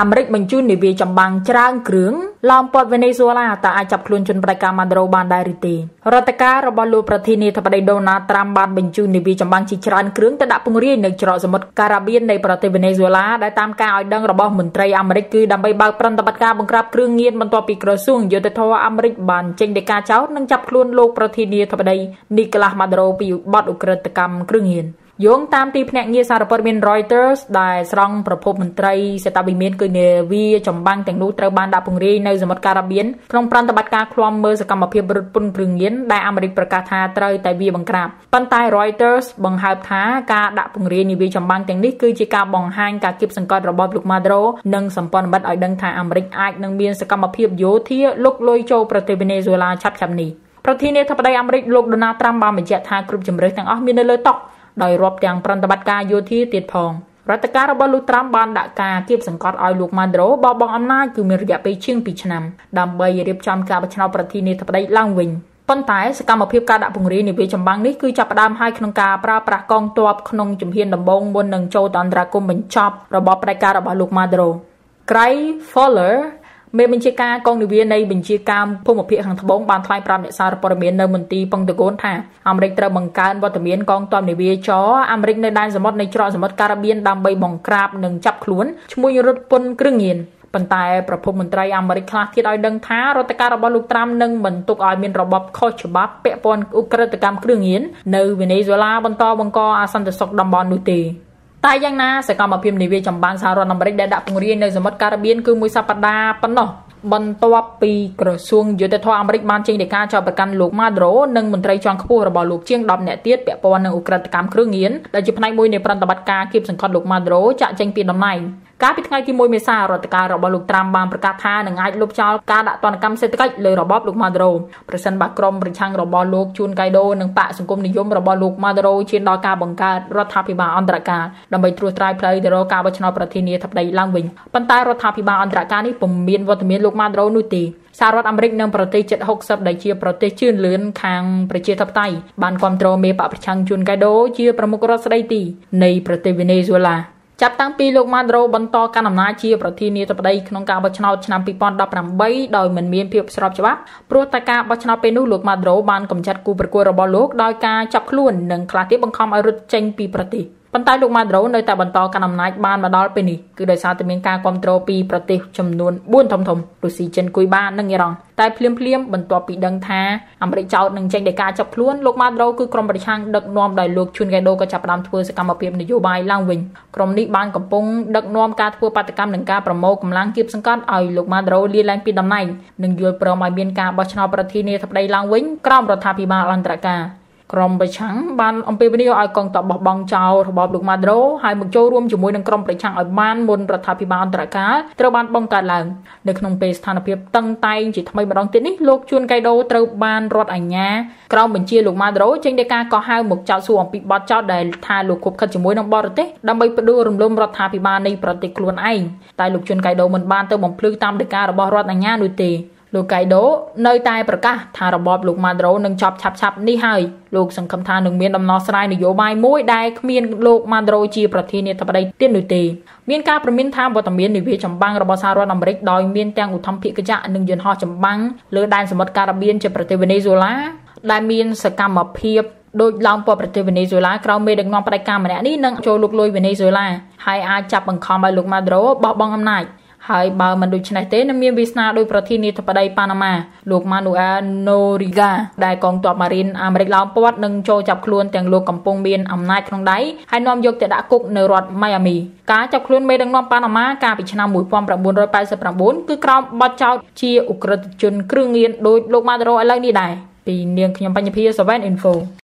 អាមេរិកបញ្ជូននាវាចម្បាំងច្រើនគ្រឿងឡោមព័ទ្ធវេណេស៊ុយអឡាតើអាចចាប់ខ្លួនជនបដិការម៉ាដូរ៉ូបានដែរឬទេរដ្ឋការរបស់លោកប្រធានាធិបតីដូណាល់ត្រាំបានបញ្ជូននាវាចម្បាំងជាច្រើនគ្រឿងទៅដាក់ពង្រាយនៅច្រកសមុទ្រការ៉ាបៀននៃប្រទេសវេណេស៊ុយអឡាដែលតាមការឲ្យដឹងរបស់មន្ត្រីអាមេរិកគឺដើម្បីបើកប្រតិបត្តិការបង្ក្រាបគ្រឿងញៀនបន្ទាប់ពីក្រសួងយុទ្ធភ័ពអាមេរិកបានចេញដីកាចោទនិងចាប់ខ្លួនលោកប្រធានាធិបតីនីកូឡាស់ម៉ាដូរ៉ូពីបទឧក្រិដ្ឋកម្មគ្រឿងញៀនយោងតាមទីភ្នាក់ងារសារព័ត៌មាន Reuters ដែលស្រង់ប្រភពមន្ត្រីសេតាវិមានគឺនាវាចម្បាំងទាំងនោះត្រូវបានដាក់ពង្រាយនៅសមុទ្រការ៉ាបៀនក្នុងប្រតិបត្តិការឃ្លាំមើលសកម្មភាពរត់ពន្ធព្រឹងញៀនដែលអាមេរិកប្រកាសថាត្រូវតែវាបង្ក្រាបប៉ុន្តែ Reuters បង្ហើបថាការដាក់ពង្រាយនាវាចម្បាំងទាំងនេះគឺជាការបង្ហាញការគៀបសង្កត់របស់លោកម៉ាដ្រូនិងសម្ព័ន្ធមិត្តឲ្យដឹងថាអាមេរិកអាចនឹងមានសកម្មភាពយោធាលុកលុយចូលប្រទេសវេណេស៊ុយឡាឆាប់ៗនេះប្រធានាធិបតីអាមេរិកលោកដូណាល់ត្រាំបានបញ្ជាក់ថាគ្រប់ជំរឿនទាំងអស់មាននៅលើតុដោយរាប់ទាំងប្រតិបត្តិការយោធាទៀតផងរដ្ឋការរបស់លោកត្រាំបានដាក់ការគៀបសង្កត់ឲ្យលោកម៉ាដ្រូបបងអំណាចគឺមានរយៈពេលជាង2ឆ្នាំដើម្បីរៀបចំការបោះឆ្នោតប្រធានាធិបតីឡើងវិញប៉ុន្តែសកម្មភាពការដាក់ពង្រាយនាវាចម្បាំងនេះគឺចាប់ផ្ដើមហើយក្នុងការប្រើប្រាស់កងទ័ពក្នុងជំហានដំបូងមុននឹងចូលតន្តរាគមន៍បញ្ចប់របបផ្ដាច់ការរបស់លោកម៉ាដ្រូក្រៃ Fowler មេបញ្ជាការកងនាវានៃបញ្ជាការភូមិភាគខាងត្បូងបានថ្លែងប្រាប់អ្នកសារព័ត៌មាននៅមន្ទីរពងតកូនថាអាមេរិកត្រូវបង្កើនវត្តមានកងទ័ពនាវាចរអាមេរិកនៅដែនសមុទ្រនៃច្រកសមុទ្រការ៉ាបៀនដើម្បីបង្ក្រាបនិងចាប់ខ្លួនឈ្មោះរត់ពន្ធគ្រឿងញៀនប៉ុន្តែប្រពន្ធមន្ត្រីអាមេរិកខ្លះទៀតឲ្យដឹងថារដ្ឋការរបស់លោកត្រាំនឹងបន្ទុកឲ្យមានរបបខុសច្បាប់ពាក់ព័ន្ធឧក្រិដ្ឋកម្មគ្រឿងញៀននៅវេណេស៊ុយអឡាបន្តបង្កអសន្តិសុខតំបន់នោះទេ។តែយ៉ាងណាសកម្មភាពនាវាចម្បាំងសហរដ្ឋអាមេរិកដែលដាក់ពង្រាយនៅសមុទ្រការ៉ាបៀនគឺមួយសប្តាហ៍ប៉ុណ្ណោះបន្ទាប់ពីក្រសួងយុទ្ធសាស្ត្រអាមេរិកបានចេញដីកាចោទប្រកាន់លោក Maduro និងមន្ត្រីជាន់ខ្ពស់របស់លោកជាង10នាក់ទៀតពាក់ព័ន្ធនឹងឧក្រិដ្ឋកម្មគ្រឿងញៀនដែលជាផ្នែកមួយនៃប្រតិបត្តិការគៀបសង្កត់លោក Maduro ចាក់ចេញពីតំណែងកាលពីថ្ងៃទី1មេសារដ្ឋាភិបាលរបស់លោកត្រាំបានប្រកាសថានឹងអាចលុបចោលការដាក់ទណ្ឌកម្មសេដ្ឋកិច្ចលើរបបលោកម៉ាដូរ៉ូប្រសិនបើក្រមប្រឆាំងរបស់លោកជួនកៃដូនិងបកសង្គមនិយមរបស់លោកម៉ាដូរ៉ូឈានដល់ការបង្កើតរដ្ឋាភិបាលអន្តរការដើម្បីត្រួសត្រាយផ្លូវទៅរកការបោះឆ្នោតប្រធានាធិបតីឡើងវិញប៉ុន្តែរដ្ឋាភិបាលអន្តរការនេះពុំមានវត្តមានលោកម៉ាដូរ៉ូនោះទេសហរដ្ឋអាមេរិកនិងប្រទេសជិត60ដែលជាប្រទេសជឿនលឿនខាងប្រជាធិបតេយ្យបានគ្រប់គ្រងមេបកប្រឆាំងជួនកៃដូ ជាប្រមុខរដ្ឋស្ដីទីនៃប្រទេសវេណេស៊ុយឡាចាប់តាំងពីលោកម៉ាឌូរ៉ូបន្តកាន់អំណាចជាប្រធានាធិបតីក្នុងការបោះឆ្នោតឆ្នាំ2018ដោយមិនមានភាពស្របច្បាប់ព្រោះតែការបោះឆ្នោតពេលនោះលោកម៉ាឌូរ៉ូបានកម្ចាត់គូប្រកួតរបស់លោកដោយការចាប់ខ្លួននិងខ្លះទៀតបង្ខំឲ្យរត់ចេញពីប្រទេស។ប៉ុន្តែលោកម៉ាដូរ៉ូនៅតែបន្តកាន់អំណាចបានមកដល់ពេលនេះគឺដោយសារតែមានការគ្រប់គ្រងពីប្រទេសចំនួន4ធំធំរុស្ស៊ីចិនគុយបានិងអ៊ីរ៉ង់តែភ្លាមភ្លាមបន្ទាប់ពីដឹងថាអាមេរិកចោទនឹងចេញដីកាចាប់ខ្លួនលោកម៉ាដូរ៉ូគឺក្រុមប្រឆាំងដឹកនាំដោយលោកឈុនកេដូក៏ចាប់ផ្ដើមធ្វើសកម្មភាពនយោបាយឡើងវិញក្រុមនេះបានកំពុងដឹកនាំការធ្វើបាតកម្មនិងការប្រមូលកម្លាំងគៀបសង្កត់ឲ្យលោកម៉ាដូរ៉ូលាលែងពីតំណែងនិងយល់ព្រមឲ្យមានការបោះឆ្នោតប្រធានាធិបតីឡើងវិញក្រោមរដ្ឋាភិបាលអន្តរការក្រមប្រឆាំងបានអំពាវនាវឲ្យកងទ័ពបោះបង់ចោលរបបលោកម៉ាឌ្រូហើយមកចូលរួមជាមួយនឹងក្រមប្រឆាំងឲ្យបានមុនរដ្ឋាភិបាលអន្តរការត្រូវបានបង្កើតឡើងនៅក្នុងពេលស្ថានភាពតឹងតែងជាថ្មីម្ដងទៀតនេះលោកជួនកៃដូត្រូវបានរដ្ឋអាជ្ញាក្រមបញ្ជាលោកម៉ាឌ្រូចេញដីកាកោះហៅមកចោទសួរអំពីបទចោទដែលថាលោកគប់ខិតជាមួយនឹងបរទេសដើម្បីផ្ដួលរំលំរដ្ឋាភិបាលនៃប្រទេសខ្លួនឯងតែលោកជួនកៃដូមិនបានទៅបំភ្លឺតាមដីការបស់រដ្ឋអាជ្ញានោះទេលោកកៃដូនៅតែប្រកាសថារបបលោកម៉ាឌូរ៉ូនឹងចប់ឆាប់ឆាប់នេះហើយលោកសង្ឃឹមថានឹងមានដំណោះស្រាយនយោបាយមួយដែលគ្មានលោកម៉ាឌូរ៉ូជាប្រធានាធិបតីទៀតនោះទេមានការប្រមានថាវត្តមាននាវាចម្បាំងរបស់សហរដ្ឋអាមេរិកដោយមានទាំងឧទ្ធម្ភិកជននិងយន្តហោះចម្បាំងលើដែនសមុទ្រការ៉ាបៀនជាប្រទេសវេណេស៊ុយឡាដែល មានសកម្មភាពដោយឡងពណ៌ប្រទេសវេណេស៊ុយឡាក្រោមមេដឹកនាំផ្ដាច់ការម្នាក់នេះនឹងចូលលុកលុយវេណេស៊ុយឡាហើយអាចចាប់បង្ខំឲ្យលោកម៉ាឌូរ៉ូបោះបង់អំណាចហើយបើមិនដូច្នេះទេនឹងមានវាសនាដោយប្រធានាធិបតីប៉ាណាម៉ាលោក Manuel Noriega ដែលកងទ័ពម៉ារីនអាមេរិកឡោមព័ទ្ធនឹងចូលចាប់ខ្លួនទាំងលោកកំពុងមានអំណាចក្នុងដៃហើយនាំយកទៅដាក់គុកនៅរដ្ឋ Miami ការចាប់ខ្លួនមេដឹកនាំប៉ាណាម៉ាកាលពីឆ្នាំ1989គឺក្រោមបទចោទជាអ ுக ្រិតជនគ្រឿងញៀនដោយលោក Maduro ឥឡូវនេះដែរពីនាងខ្ញុំបញ្ញភាសា Seven Info